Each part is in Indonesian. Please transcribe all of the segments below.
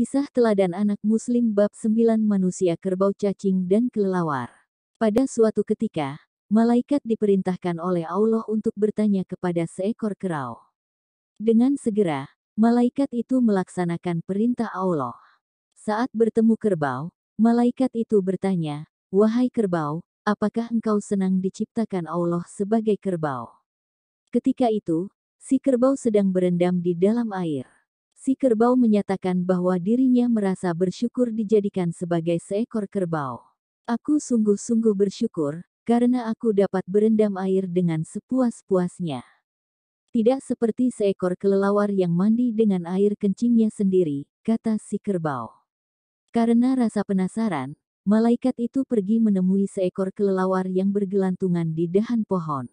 Kisah teladan anak muslim bab 9 manusia kerbau cacing dan kelelawar. Pada suatu ketika, malaikat diperintahkan oleh Allah untuk bertanya kepada seekor kerau. Dengan segera, malaikat itu melaksanakan perintah Allah. Saat bertemu kerbau, malaikat itu bertanya, "Wahai kerbau, apakah engkau senang diciptakan Allah sebagai kerbau?" Ketika itu, si kerbau sedang berendam di dalam air si kerbau menyatakan bahwa dirinya merasa bersyukur dijadikan sebagai seekor kerbau. Aku sungguh-sungguh bersyukur, karena aku dapat berendam air dengan sepuas-puasnya. Tidak seperti seekor kelelawar yang mandi dengan air kencingnya sendiri, kata si kerbau. Karena rasa penasaran, malaikat itu pergi menemui seekor kelelawar yang bergelantungan di dahan pohon.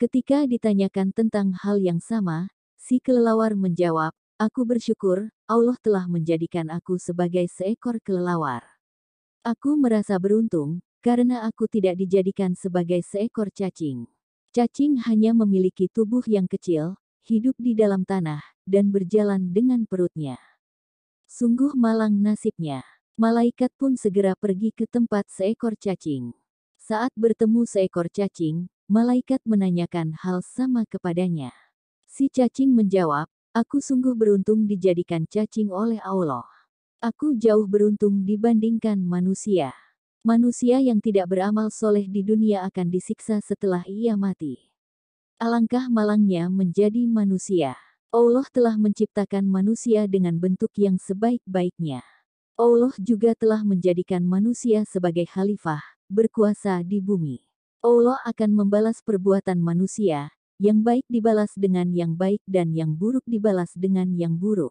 Ketika ditanyakan tentang hal yang sama, si kelelawar menjawab, Aku bersyukur, Allah telah menjadikan aku sebagai seekor kelelawar. Aku merasa beruntung, karena aku tidak dijadikan sebagai seekor cacing. Cacing hanya memiliki tubuh yang kecil, hidup di dalam tanah, dan berjalan dengan perutnya. Sungguh malang nasibnya. Malaikat pun segera pergi ke tempat seekor cacing. Saat bertemu seekor cacing, malaikat menanyakan hal sama kepadanya. Si cacing menjawab, Aku sungguh beruntung dijadikan cacing oleh Allah. Aku jauh beruntung dibandingkan manusia. Manusia yang tidak beramal soleh di dunia akan disiksa setelah ia mati. Alangkah malangnya menjadi manusia. Allah telah menciptakan manusia dengan bentuk yang sebaik-baiknya. Allah juga telah menjadikan manusia sebagai khalifah, berkuasa di bumi. Allah akan membalas perbuatan manusia, yang baik dibalas dengan yang baik dan yang buruk dibalas dengan yang buruk.